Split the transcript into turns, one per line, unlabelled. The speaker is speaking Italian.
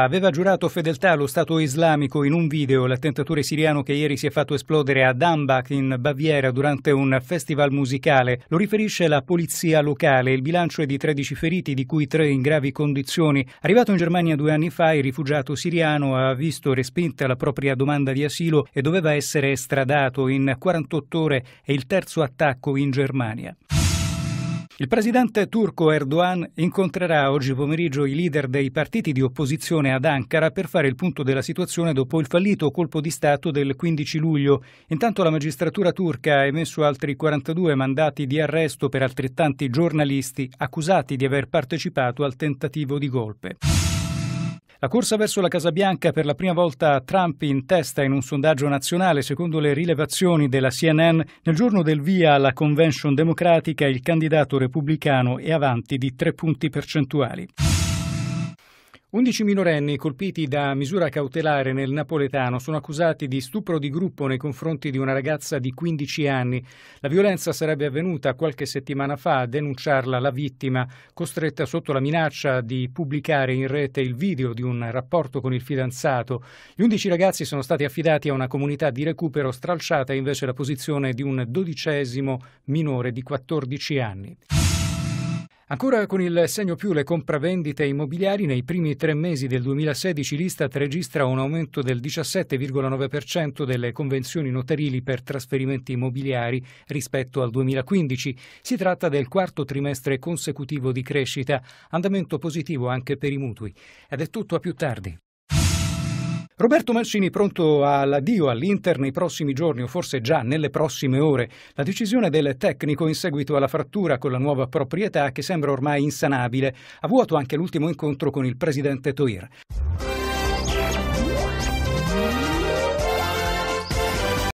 Aveva giurato fedeltà allo Stato islamico in un video l'attentatore siriano che ieri si è fatto esplodere a Dambach in Baviera durante un festival musicale. Lo riferisce la polizia locale. Il bilancio è di 13 feriti, di cui 3 in gravi condizioni. Arrivato in Germania due anni fa, il rifugiato siriano ha visto respinta la propria domanda di asilo e doveva essere estradato. In 48 ore è il terzo attacco in Germania. Il presidente turco Erdogan incontrerà oggi pomeriggio i leader dei partiti di opposizione ad Ankara per fare il punto della situazione dopo il fallito colpo di Stato del 15 luglio. Intanto la magistratura turca ha emesso altri 42 mandati di arresto per altrettanti giornalisti accusati di aver partecipato al tentativo di golpe. La corsa verso la Casa Bianca per la prima volta Trump in testa in un sondaggio nazionale. Secondo le rilevazioni della CNN, nel giorno del via alla convention democratica il candidato repubblicano è avanti di tre punti percentuali. 11 minorenni colpiti da misura cautelare nel napoletano sono accusati di stupro di gruppo nei confronti di una ragazza di 15 anni. La violenza sarebbe avvenuta qualche settimana fa a denunciarla la vittima, costretta sotto la minaccia di pubblicare in rete il video di un rapporto con il fidanzato. Gli 11 ragazzi sono stati affidati a una comunità di recupero stralciata invece la posizione di un dodicesimo minore di 14 anni. Ancora con il segno più le compravendite immobiliari nei primi tre mesi del 2016 l'Istat registra un aumento del 17,9% delle convenzioni notarili per trasferimenti immobiliari rispetto al 2015. Si tratta del quarto trimestre consecutivo di crescita, andamento positivo anche per i mutui. Ed è tutto a più tardi. Roberto Mancini pronto all'addio all'Inter nei prossimi giorni o forse già nelle prossime ore. La decisione del tecnico in seguito alla frattura con la nuova proprietà che sembra ormai insanabile. A vuoto anche l'ultimo incontro con il presidente Toir.